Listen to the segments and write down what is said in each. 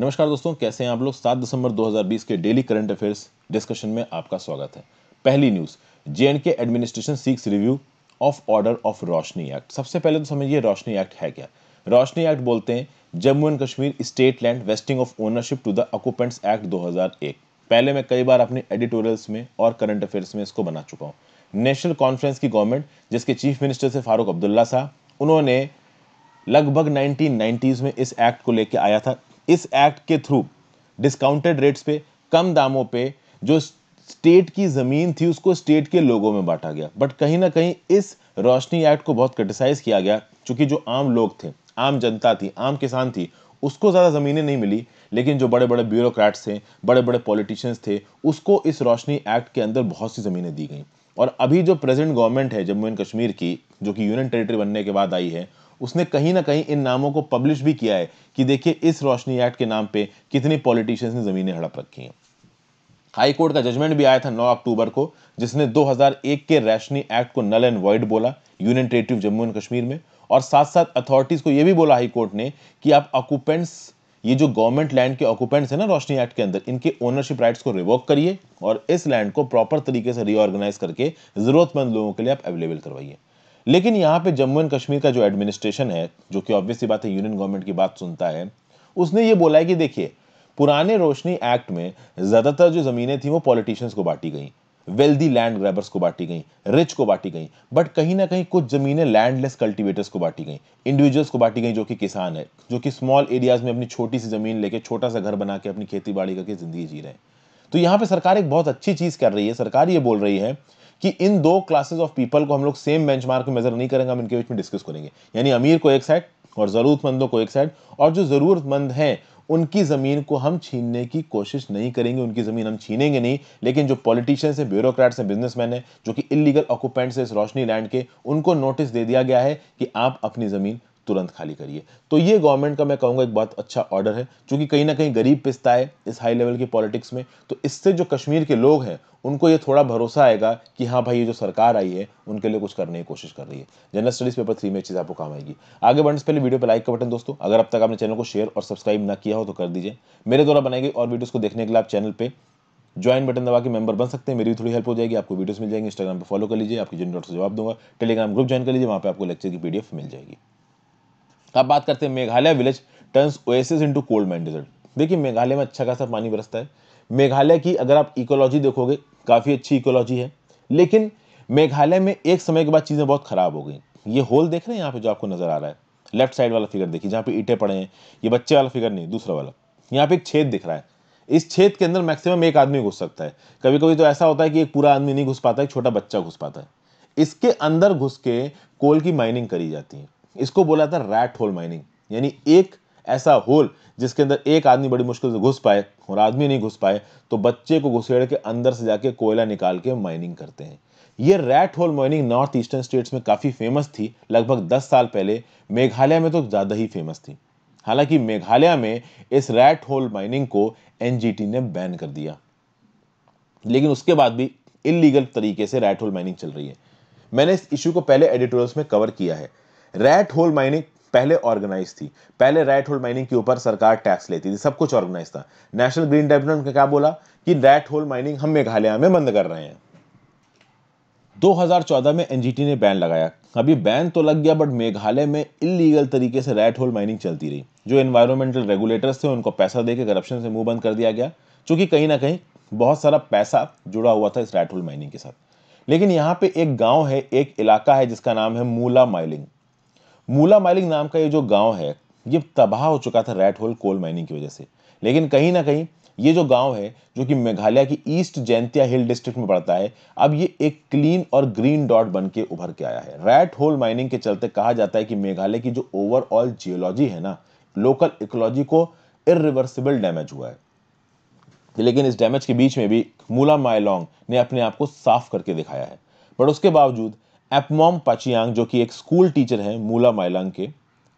नमस्कार दोस्तों कैसे हैं आप लोग 7 दिसंबर 2020 के डेली करंट अफेयर्स डिस्कशन में आपका स्वागत है पहली news J K administration seeks review of order of Roshni act सबसे पहले तो समझिए रोशनी एक्ट है क्या रोशनी एक्ट बोलते हैं Jammu and Kashmir state land vesting of ownership to the occupants act दो पहले मैं कई बार अपने एडिटोरियल्स में और करंट अफेयर्स में इसको बना चुका हूँ नेशनल कॉन्फ्रेंस की गवर्नमेंट जिसके चीफ मिनिस्टर थे फारूक अब्दुल्ला साहब उन्होंने लगभग 1990s में इस एक्ट को लेकर आया था इस एक्ट के थ्रू डिस्काउंटेड रेट्स पे कम दामों पे जो स्टेट की ज़मीन थी उसको स्टेट के लोगों में बांटा गया बट कहीं ना कहीं इस रोशनी एक्ट को बहुत क्रिटिसाइज किया गया क्योंकि जो आम लोग थे आम जनता थी आम किसान थी उसको ज़्यादा ज़मीनें नहीं मिली लेकिन जो बड़े बड़े ब्यूरोक्रेट्स थे बड़े बड़े पॉलिटिशियंस थे उसको इस रोशनी एक्ट के अंदर बहुत सी ज़मीनें दी गई और अभी जो प्रेजेंट गवर्नमेंट है जम्मू एंड कश्मीर की जो कि यूनियन टेरिटरी बनने के बाद आई है उसने कहीं ना कहीं इन नामों को पब्लिश भी किया है कि देखिए इस रोशनी एक्ट के नाम पे कितने पॉलिटिशियंस ने ज़मीनें हड़प रखी हैं हाई कोर्ट का जजमेंट भी आया था 9 अक्टूबर को जिसने 2001 के रैशनी एक्ट को नल एंड वॉइड बोला union territory Jammu and Kashmir में और साथ साथ अथॉरिटीज़ को यह भी बोला हाई कोर्ट ने कि आप ऑक्यूपेंट्स ये जो गवर्नमेंट लैंड के ऑक्यूपेंट्स हैं ना रोशनी एक्ट के अंदर इनके ओनरशिप राइट्स को रिवोक करिए और इस लैंड को प्रॉपर तरीके से रीऑर्गेनाइज करके ज़रूरतमंद लोगों के लिए आप अवेलेबल करवाइए लेकिन यहाँ पे जम्मू एंड कश्मीर का जो एडमिनिस्ट्रेशन है जो कि ऑब्वियसली बात है यूनियन गवर्नमेंट की बात सुनता है उसने ये बोला है कि देखिए पुराने रोशनी एक्ट में ज़्यादातर जो ज़मीनें थी वो पॉलिटिशियंस को बांटी गई वेल्दी लैंड ग्रैबर्स को बांटी गई रिच को बांटी गई बट कहीं ना कहीं कुछ ज़मीनें लैंडलेस कल्टीवेटर्स को बांटी गई इंडिविजुअल्स को बांटी गई जो कि किसान है जो कि स्मॉल एरियाज में अपनी छोटी सी ज़मीन लेके छोटा सा घर बना के अपनी खेती बाड़ी करके ज़िंदगी जी रहे हैं तो यहाँ पे सरकार एक बहुत अच्छी चीज़ कर रही है सरकार ये बोल रही है कि इन दो क्लासेस ऑफ पीपल को हम लोग सेम मार्क में मेजर नहीं करेंगे हम इनके बीच में डिस्कस करेंगे यानी अमीर को एक साइड और ज़रूरतमंदों को एक साइड और जो ज़रूरतमंद हैं उनकी ज़मीन को हम छीनने की कोशिश नहीं करेंगे उनकी ज़मीन हम छीनेंगे नहीं लेकिन जो पॉलिटिशियंस हैं ब्यूरोक्रेट्स हैं बिजनेसमैन हैं जो कि इलीगल ऑक्यूपेंट्स हैं इस रोशनी लैंड के उनको नोटिस दे दिया गया है कि आप अपनी ज़मीन तुरंत खाली करिए तो ये गवर्नमेंट का मैं कहूँगा एक बहुत अच्छा ऑर्डर है क्योंकि कहीं ना कहीं गरीब पिस्ता है इस हाई लेवल की पॉलिटिक्स में तो इससे जो कश्मीर के लोग हैं उनको ये थोड़ा भरोसा आएगा कि हाँ भाई ये जो सरकार आई है उनके लिए कुछ करने की कोशिश कर रही है जनरल स्टडीज पेपर थ्री में चीज़ आपको काम आएगी आगे बढ़ने से पहले वीडियो पर लाइक का बटन दोस्तों अगर अब तक आपने चैनल को शेयर और सब्सक्राइब ना किया हो तो कर दीजिए मेरे द्वारा बनाई गई और वीडियोज़ को देखने के लिए आप चैनल पर ज्वाइन बटन दबा के मेंबर बन सकते हैं मेरी भी थोड़ी हेल्प हो जाएगी आपको वीडियोस मिल जाएंगे इंस्टाग्राम पर फॉलो कर लीजिए आपकी जिन डाउट्स जवाब दूंगा टेलीग्राम ग्रुप ज्वाइन कर लीजिए वहाँ पे आपको लेक्चर की पीडीएफ मिल जाएगी अब तो बात करते हैं Meghalaya village turns oasis into cold man desert देखिए मेघालय में अच्छा खासा पानी बरसता है मेघालय की अगर आप इकोलॉजी देखोगे काफ़ी अच्छी इकोलॉजी है लेकिन मेघालय में एक समय के बाद चीज़ें बहुत ख़राब हो गई ये होल देख रहे हैं यहाँ पे जो आपको नज़र आ रहा है लेफ्ट साइड वाला फिगर देखिए जहाँ पे ईटे पड़े हैं ये बच्चे वाला फिगर नहीं दूसरा वाला यहाँ पे एक छेद दिख रहा है इस छेद के अंदर मैक्सिमम एक आदमी घुस सकता है कभी कभी तो ऐसा होता है कि एक पूरा आदमी नहीं घुस पाता एक छोटा बच्चा घुस पाता है इसके अंदर घुस के कोल की माइनिंग करी जाती है इसको बोला था रैट होल माइनिंग यानी एक ऐसा होल जिसके अंदर एक आदमी बड़ी मुश्किल से घुस पाए और आदमी नहीं घुस पाए तो बच्चे को घुसेड़ के अंदर से जाके कोयला निकाल के माइनिंग करते हैं ये rat hole mining north eastern states में काफ़ी फेमस थी लगभग 10 साल पहले मेघालय में तो ज़्यादा ही फेमस थी हालांकि मेघालय में इस रैट होल माइनिंग को एनजीटी ने बैन कर दिया लेकिन उसके बाद भी इलीगल तरीके से रैट होल माइनिंग चल रही है मैंने इस इशू को पहले एडिटोरियल्स में कवर किया है रैट होल माइनिंग पहले ऑर्गेनाइज थी पहले रैट होल माइनिंग के ऊपर सरकार टैक्स लेती थी सब कुछ ऑर्गेनाइज था नेशनल ग्रीन ट्रिब्यूनल ने क्या बोला कि रैट होल माइनिंग हम मेघालय में बंद कर रहे हैं 2014 में एनजीटी ने बैन लगाया अभी बैन तो लग गया बट मेघालय में इलीगल तरीके से रैट होल माइनिंग चलती रही जो एनवायरमेंटल रेगुलेटर्स थे उनको पैसा देकर करप्शन से मुंह बंद कर दिया गया चूंकि कहीं ना कहीं बहुत सारा पैसा जुड़ा हुआ था इस रैट होल माइनिंग के साथ लेकिन यहाँ पे एक गांव है एक इलाका है जिसका नाम है मूला माइलिंग मूला माइलिंग नाम का ये जो गांव है ये तबाह हो चुका था रैट होल कोल माइनिंग की वजह से लेकिन कहीं ना कहीं ये जो गांव है जो कि मेघालय की ईस्ट जैंतिया हिल डिस्ट्रिक्ट में पड़ता है अब ये एक क्लीन और ग्रीन डॉट बन के उभर के आया है रैट होल माइनिंग के चलते कहा जाता है कि मेघालय की जो ओवरऑल जियोलॉजी है ना लोकल इकोलॉजी को इिवर्सिबल डैमेज हुआ है लेकिन इस डैमेज के बीच में भी मूला माइलोंग ने अपने आप को साफ करके दिखाया है बट उसके बावजूद एपमोम पाचियांग जो कि एक स्कूल टीचर हैं मूला माइलांग के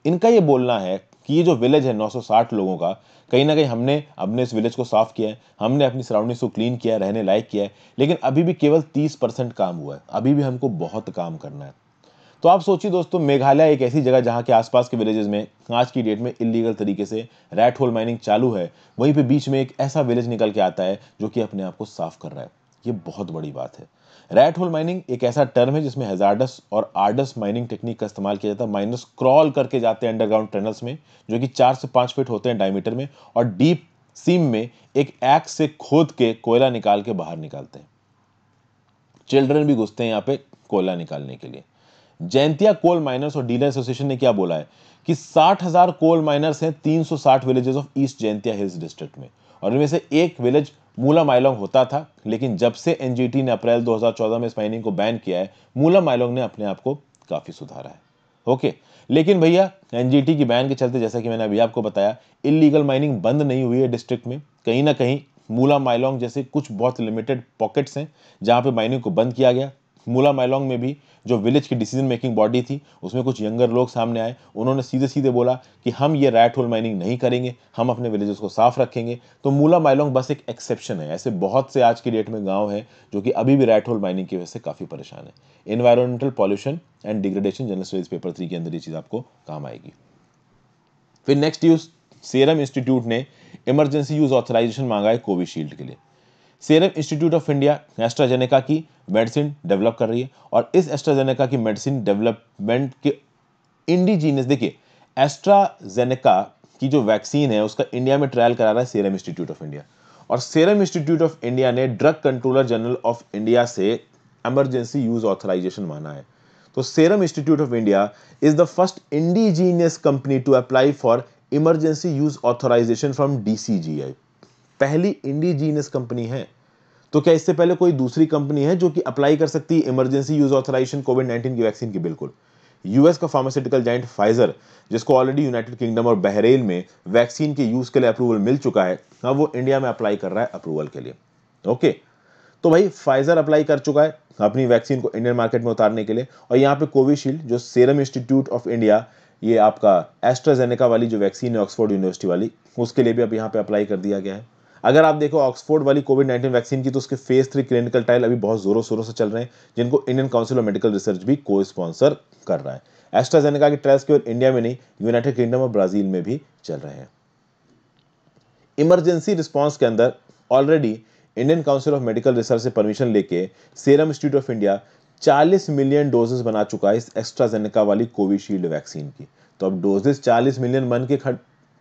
इनका ये बोलना है कि ये जो विलेज है 960 लोगों का कहीं ना कहीं हमने अपने इस विलेज को साफ किया है हमने अपनी सराउंडिंग्स को क्लीन किया रहने लायक किया है लेकिन अभी भी केवल 30 परसेंट काम हुआ है अभी भी हमको बहुत काम करना है तो आप सोचिए दोस्तों मेघालय एक ऐसी जगह जहाँ के आसपास के विलेजेस में आज की डेट में इलीगल तरीके से रैट होल माइनिंग चालू है वहीं पर बीच में एक ऐसा विलेज निकल के आता है जो कि अपने आप को साफ कर रहा है ये बहुत बड़ी बात है रैट होल माइनिंग एक ऐसा टर्म है जिसमें हजार्डस और आर्डस माइनिंग टेक्निक का इस्तेमाल किया जाता है माइनर्स क्रॉल करके जाते हैं अंडरग्राउंड टनल्स में जो कि चार से पाँच फीट होते हैं डायमीटर में और डीप सीम में एक एक्स से खोद के कोयला निकाल के बाहर निकालते हैं चिल्ड्रन भी घुसते हैं यहाँ पे कोयला निकालने के लिए जैंतिया कोल माइनर्स और डीलर एसोसिएशन ने क्या बोला है कि साठ हजार कोल माइनर्स हैं 360 villages of east Jaintia hills district में और इनमें से एक विलेज मूला माइलोंग होता था लेकिन जब से एनजीटी ने अप्रैल 2014 में इस माइनिंग को बैन किया है मूला माइलोंग ने अपने आप को काफ़ी सुधारा है ओके लेकिन भैया एनजीटी की बैन के चलते जैसा कि मैंने अभी आपको बताया इलीगल माइनिंग बंद नहीं हुई है डिस्ट्रिक्ट में कहीं ना कहीं मूला माइलोंग जैसे कुछ बहुत लिमिटेड पॉकेट्स हैं जहाँ पे माइनिंग को बंद किया गया मूला मैलोंग में भी जो विलेज की डिसीजन मेकिंग बॉडी थी उसमें कुछ यंगर लोग सामने आए उन्होंने सीधे सीधे बोला कि हम ये रैट होल माइनिंग नहीं करेंगे हम अपने विलेजेस को साफ रखेंगे तो मूला माइलोंग बस एक एक्सेप्शन है ऐसे बहुत से आज की डेट में गाँव है जो कि अभी भी रैट होल माइनिंग की वजह से काफ़ी परेशान है environmental pollution and degradation general studies paper three के अंदर ये चीज़ आपको काम आएगी फिर नेक्स्ट यूज़ सीरम इंस्टीट्यूट ने इमरजेंसी यूज ऑथराइजेशन मांगा है कोविशील्ड के लिए serum institute of India AstraZeneca की मेडिसिन डेवलप कर रही है और इस एस्ट्राजेनेका की मेडिसिन डेवलपमेंट के इंडिजीनियस देखिए एस्ट्राजेनेका की जो वैक्सीन है उसका इंडिया में ट्रायल करा रहा है सीरम इंस्टीट्यूट ऑफ इंडिया और सीरम इंस्टीट्यूट ऑफ इंडिया ने drug controller general of India से एमरजेंसी यूज ऑथराइजेशन माना है तो serum institute of India is the first indigenous company to apply for emergency use authorisation from D C G I पहली indigenous company है तो क्या इससे पहले कोई दूसरी कंपनी है जो कि अप्लाई कर सकती है emergency use authorisation covid nineteen की वैक्सीन की बिल्कुल यूएस का फार्मास्यूटिकल जाइंट फाइजर जिसको ऑलरेडी यूनाइटेड किंगडम और बहरेल में वैक्सीन के यूज के लिए अप्रूवल मिल चुका है अब हाँ, वो इंडिया में अप्लाई कर रहा है अप्रूवल के लिए ओके तो भाई फाइजर अप्लाई कर चुका है अपनी वैक्सीन को इंडियन मार्केट में उतारने के लिए और यहाँ पे कोविशील्ड जो सेरम इंस्टीट्यूट ऑफ इंडिया ये आपका एस्ट्राजेनेका वाली जो वैक्सीन है ऑक्सफोर्ड यूनिवर्सिटी वाली उसके लिए भी अब यहाँ पे अप्लाई कर दिया गया है अगर आप देखो ऑक्सफोर्ड वाली कोविड नाइन्टीन वैक्सीन की तो उसके फेज थ्री क्लिनिकल ट्रायल अभी बहुत जोरों शोरों से चल रहे हैं जिनको Indian council of medical research भी को स्पॉन्सर कर रहा है एस्ट्राजेनेका के ट्रायल्स केवल इंडिया में नहीं यूनाइटेड किंगडम और ब्राजील में भी चल रहे हैं इमरजेंसी रिस्पॉन्स के अंदर already Indian council of medical research से परमिशन लेके serum institute of India 40 million doses बना चुका है इस एक्स्ट्राजेनेका वाली कोविशील्ड वैक्सीन की तो अब डोजेस 40 मिलियन बन के खड़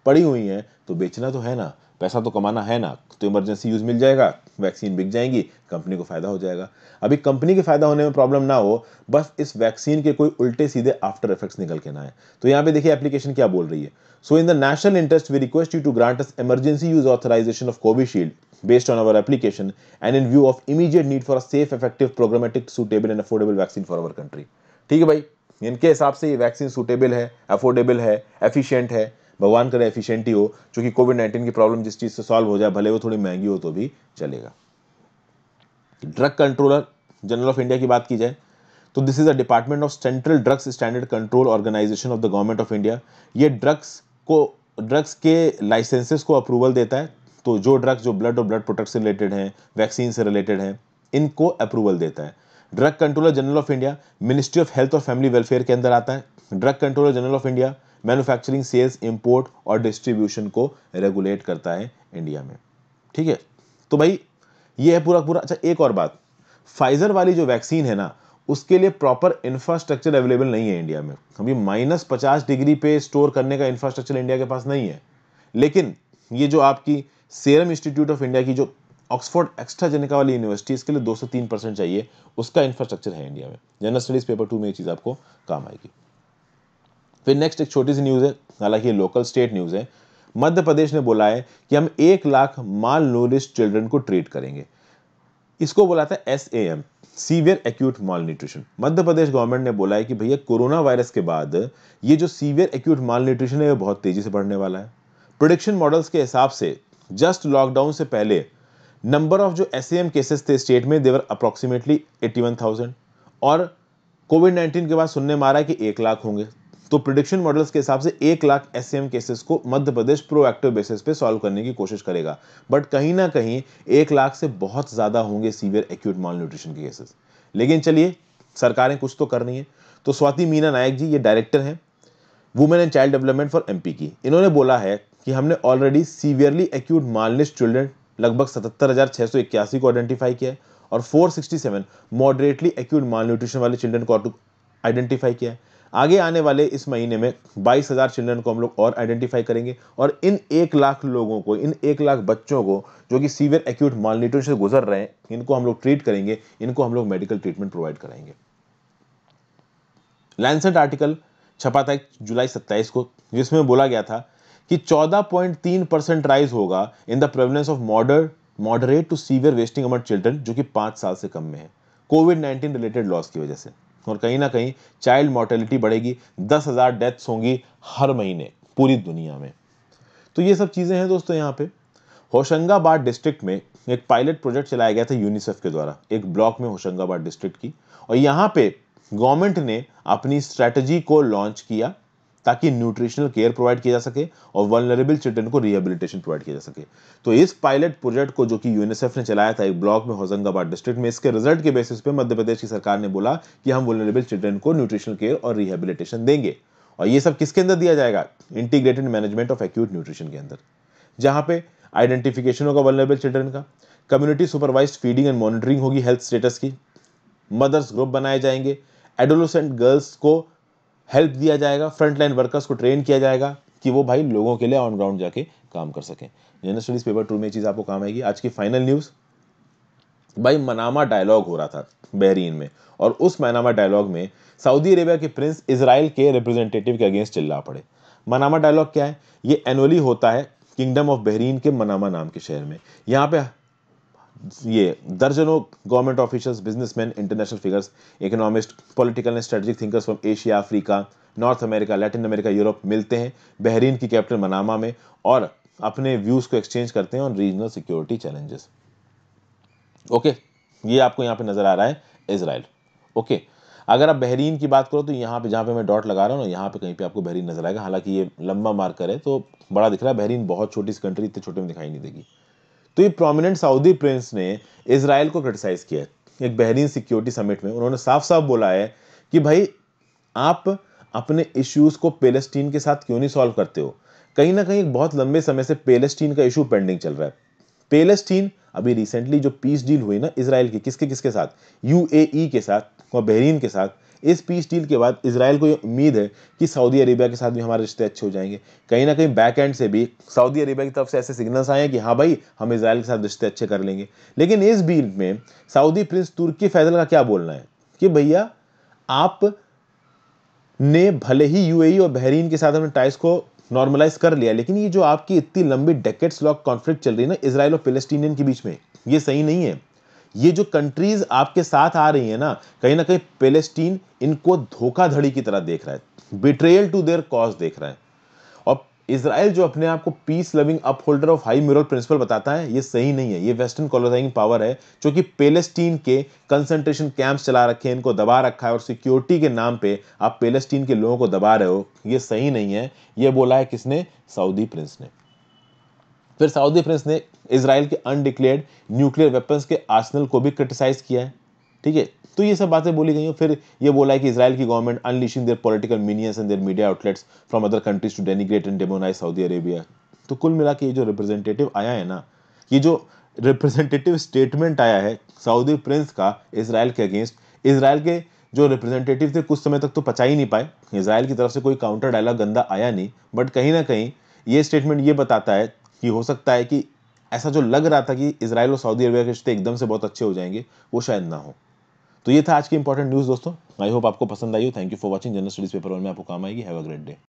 पड़ी हुई हैं तो बेचना तो है ना पैसा तो कमाना है ना तो इमरजेंसी यूज़ मिल जाएगा वैक्सीन बिक जाएंगी कंपनी को फ़ायदा हो जाएगा अभी कंपनी के फ़ायदा होने में प्रॉब्लम ना हो बस इस वैक्सीन के कोई उल्टे सीधे आफ्टर इफेक्ट्स निकल के ना आए तो यहाँ पे देखिए एप्लीकेशन क्या बोल रही है so in the national interest we request you to grant us emergency use authorisation of Covishield based on our application and in view of immediate need for a safe effective programmatic suitable and affordable vaccine for our country ठीक है भाई इनके हिसाब से ये vaccine suitable है affordable है efficient है भगवान करें एफिशिएंट हो क्योंकि कोविड नाइन्टीन की प्रॉब्लम जिस चीज़ से सॉल्व हो जाए भले वो थोड़ी महंगी हो तो भी चलेगा drug controller general of India की बात की जाए तो this is a department of central drugs standard control organisation of the government of India ये ड्रग्स को ड्रग्स के लाइसेंसेस को अप्रूवल देता है तो जो ड्रग्स जो ब्लड और ब्लड प्रोडक्ट रिलेटेड हैं वैक्सीन से रिलेटेड हैं इनको अप्रूवल देता है drug controller general of India ministry of health और फैमिली वेलफेयर के अंदर आता है drug controller general of India manufacturing sales import और डिस्ट्रीब्यूशन को रेगुलेट करता है इंडिया में ठीक है तो भाई ये है पूरा पूरा अच्छा एक और बात फाइजर वाली जो वैक्सीन है ना उसके लिए प्रॉपर इंफ्रास्ट्रक्चर अवेलेबल नहीं है इंडिया में अभी माइनस पचास डिग्री पे स्टोर करने का इंफ्रास्ट्रक्चर इंडिया के पास नहीं है लेकिन ये जो आपकी सेरम इंस्टीट्यूट ऑफ इंडिया की जो ऑक्सफोर्ड एक्स्ट्राजेनिका वाली यूनिवर्सिटी इसके लिए दो से तीन परसेंट चाहिए उसका इंफ्रास्ट्रक्चर है इंडिया में जनरल स्टडीज पेपर टू में ये चीज़ आपको काम आएगी फिर नेक्स्ट एक छोटी सी न्यूज़ है हालांकि ये लोकल स्टेट न्यूज़ है मध्य प्रदेश ने बोला है कि हम एक लाख माल न्यूरिस्ट चिल्ड्रन को ट्रीट करेंगे इसको बोला था S A M severe acute malnutrition Madhya Pradesh government ने बोला है कि भैया कोरोना वायरस के बाद ये जो सीवियर एक्यूट माल न्यूट्रिशन है वो बहुत तेजी से बढ़ने वाला है प्रोडिक्शन मॉडल्स के हिसाब से जस्ट लॉकडाउन से पहले नंबर ऑफ जो एस केसेस थे स्टेट में देवर अप्रॉक्सीमेटली एट्टी और कोविड नाइन्टीन के बाद सुनने में आ रहा है कि एक लाख होंगे तो प्रिडिक्शन मॉडल्स के हिसाब से एक लाख एस केसेस को मध्य प्रदेश प्रोएक्टिव बेसिस पे सॉल्व करने की कोशिश करेगा बट कहीं ना कहीं एक लाख से बहुत ज़्यादा होंगे severe acute malnutrition cases लेकिन चलिए सरकारें कुछ तो कर रही हैं तो स्वाति मीना नायक जी ये डायरेक्टर हैं women and child development for M की इन्होंने बोला है कि हमने already severely acute malnourished children लगभग सतहत्तर हज़ार छः सौ इक्यासी को आइडेंटिफाई किया है और 467 मॉडरेटली एक्यूट मालन्यूट्रिशन वाले चिल्ड्रेन को आइडेंटिफाई किया है आगे आने वाले इस महीने में बाईस हज़ार चिल्ड्रन को हम लोग और आइडेंटिफाई करेंगे और इन एक लाख लोगों को इन एक लाख बच्चों को जो कि सीवियर एक्यूट माल से गुजर रहे हैं इनको हम लोग ट्रीट करेंगे इनको हम लोग मेडिकल ट्रीटमेंट प्रोवाइड कराएंगे लैंसेट आर्टिकल छपा था जुलाई सत्ताईस को जिसमें बोला गया था कि 14.3 परसेंट राइज होगा in the prevalence of moder moderate to severe wasting among children जो कि पांच साल से कम में है कोविड 19 रिलेटेड लॉस की वजह से और कहीं ना कहीं चाइल्ड मोर्टेलिटी बढ़ेगी दस हज़ार डेथ्स होंगी हर महीने पूरी दुनिया में तो ये सब चीज़ें हैं दोस्तों यहाँ पे होशंगाबाद डिस्ट्रिक्ट में एक पायलट प्रोजेक्ट चलाया गया था यूनिसेफ के द्वारा एक ब्लॉक में होशंगाबाद डिस्ट्रिक्ट की और यहाँ पे गवर्नमेंट ने अपनी स्ट्रैटेजी को लॉन्च किया ताकि न्यूट्रिशनल केयर प्रोवाइड किया जा सके और वनरेबल चिल्ड्रन को रिहेबिलिटेशन प्रोवाइड किया जा सके तो इस पायलट प्रोजेक्ट को जो कि यूनिसेफ ने चलाया था एक ब्लॉक में होशंगाबाद डिस्ट्रिक्ट में इसके रिजल्ट के बेसिस पे मध्य प्रदेश की सरकार ने बोला कि हम वनरेबल चिल्ड्रन को न्यूट्रिशनल केयर और रिहेबिलिटेशन देंगे और ये सब किसके अंदर दिया जाएगा integrated management of acute nutrition के अंदर जहां पे आइडेंटिफिकेशन होगा वनरेबल चिल्ड्रन का community supervise feeding and monitoring होगी हेल्थ स्टेटस की मदर्स ग्रुप बनाए जाएंगे एडोलोसेंट गर्ल्स को हेल्प दिया जाएगा फ्रंट लाइन वर्कर्स को ट्रेन किया जाएगा कि वो भाई लोगों के लिए ऑन ग्राउंड जाके काम कर सकें जनरल स्टडीज पेपर टू में चीज़ आपको काम आएगी आज की फाइनल न्यूज़ भाई मनामा डायलॉग हो रहा था बहरीन में और उस मनामा डायलॉग में सऊदी अरेबिया के प्रिंस इसराइल के रिप्रेजेंटेटिव के अगेंस्ट चिल्ला पड़े मनामा डायलॉग क्या है ये एनुअली होता है किंगडम ऑफ बहरीन के मनामा नाम के शहर में यहाँ पे ये दर्जनों government officials businessman international figures economist political and strategic thinkers from Asia Africa North America Latin America Europe मिलते हैं बहरीन की कैपिटल मनामा में और अपने व्यूज़ को एक्सचेंज करते हैं on regional security challenges okay ये आपको यहाँ पे नज़र आ रहा है इसराइल ओके अगर आप बहरीन की बात करो तो यहाँ पे जहाँ पे मैं डॉट लगा रहा हूँ ना यहाँ पे कहीं पे आपको बहरीन नज़र आएगा हालांकि ये लंबा मार्कर है तो बड़ा दिख रहा है बहरीन बहुत छोटी सी कंट्री इतने छोटे में दिखाई नहीं देगी तो ये प्रोमिनेंट सऊदी प्रिंस ने इसराइल को क्रिटिसाइज़ किया एक बहरीन सिक्योरिटी समिट में उन्होंने साफ साफ बोला है कि भाई आप अपने इश्यूज़ को पेलेस्टीन के साथ क्यों नहीं सॉल्व करते हो कहीं ना कहीं एक बहुत लंबे समय से पेलेस्टीन का इशू पेंडिंग चल रहा है पेलेस्टीन अभी रिसेंटली जो पीस डील हुई ना इसराइल की किसके किसके साथ यूएई e के साथ और बहरीन के साथ इस पीस डील के बाद इसराइल को उम्मीद है कि सऊदी अरेबिया के साथ भी हमारे रिश्ते अच्छे हो जाएंगे कहीं ना कहीं बैक एंड से भी सऊदी अरेबिया की तरफ से ऐसे सिग्नल्स आए हैं कि हाँ भाई हम इसराइल के साथ रिश्ते अच्छे कर लेंगे लेकिन इस बील में सऊदी प्रिंस तुर्की फैजल का क्या बोलना है कि भैया आप ने भले ही यूएई e और बहरीन के साथ अपने टाइस को नॉर्मलाइज कर लिया लेकिन ये जो आपकी इतनी लंबी डेकेट्स लॉक कॉन्फ्लिक्ट चल रही है ना इसराइल और फिलिस्टीनियन के बीच में ये सही नहीं है ये जो कंट्रीज आपके साथ आ रही है ना कहीं ना कहीं पेलेस्टीन इनको धोखाधड़ी की तरह देख रहा है बिट्रेयल टू देयर कॉज देख रहा है और इसराइल जो अपने आप को peace loving upholder of high moral principle बताता है ये सही नहीं है ये वेस्टर्न कॉलोनाइजिंग पावर है जो कि पेलेस्टीन के कंसंट्रेशन कैंप्स चला रखे हैं इनको दबा रखा है और सिक्योरिटी के नाम पे आप पेलेस्टीन के लोगों को दबा रहे हो ये सही नहीं है ये बोला है किसने सऊदी प्रिंस ने फिर सऊदी प्रिंस ने इसराइल के अनडिक्लेयर्ड न्यूक्लियर वेपन्स के आर्सनल को भी क्रिटिसाइज किया है ठीक है तो ये सब बातें बोली गई हैं फिर ये बोला है कि इसराइल की government unleashing their political minions and their media outlets from other countries to denigrate and demonise Saudi Arabia तो कुल मिला के ये जो रिप्रेजेंटेटिव आया है ना ये जो रिप्रेजेंटेटिव स्टेटमेंट आया है सऊदी प्रिंस का इसराइल के अगेंस्ट इसराइल के जो रिप्रेजेंटेटिव थे कुछ समय तक तो पचा ही नहीं पाए इसराइल की तरफ से कोई काउंटर डायलॉग गंदा आया नहीं बट कहीं ना कहीं ये स्टेटमेंट ये बताता है कि हो सकता है कि ऐसा जो लग रहा था कि इसराइल और सऊदी अरबिया के रिश्ते एकदम से बहुत अच्छे हो जाएंगे वो शायद ना हो तो ये था आज की इंपॉर्टेंट न्यूज़ दोस्तों आई होप आपको पसंद आई हो thank you for watching general studies paper one में आपको काम आएगी हैव अ ग्रेट डे